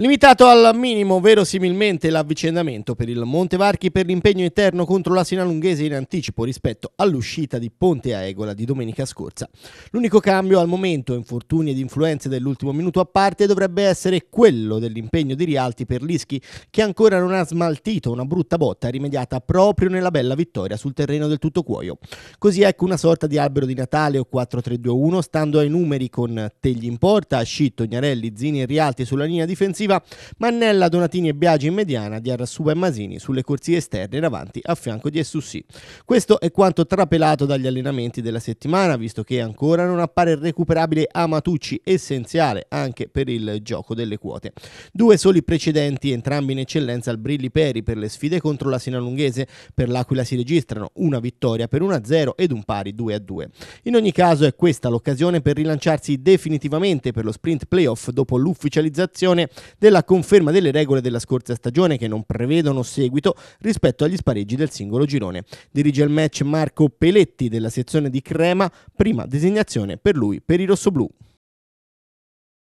Limitato al minimo verosimilmente l'avvicendamento per il Montevarchi per l'impegno interno contro la Sinalunghese in anticipo rispetto all'uscita di Ponte Egola di domenica scorsa. L'unico cambio al momento, infortuni ed influenze dell'ultimo minuto a parte, dovrebbe essere quello dell'impegno di Rialti per l'Ischi che ancora non ha smaltito una brutta botta rimediata proprio nella bella vittoria sul terreno del tutto cuoio. Così ecco una sorta di albero di Natale o 4-3-2-1 stando ai numeri con Tegli in porta, Scitto, Gnarelli, Zini e Rialti sulla linea difensiva offensiva, Mannella, Donatini e Biagi in mediana, Diarrassuba e Masini sulle corsie esterne davanti a fianco di Essussi. Questo è quanto trapelato dagli allenamenti della settimana, visto che ancora non appare recuperabile Amatucci, essenziale anche per il gioco delle quote. Due soli precedenti, entrambi in eccellenza al Brilli Peri per le sfide contro la Sinalunghese, per l'Aquila si registrano una vittoria per 1-0 ed un pari 2-2. In ogni caso è questa l'occasione per rilanciarsi definitivamente per lo sprint playoff dopo l'ufficializzazione della conferma delle regole della scorsa stagione che non prevedono seguito rispetto agli spareggi del singolo girone. Dirige il match Marco Peletti della sezione di Crema, prima designazione per lui per i rossoblù.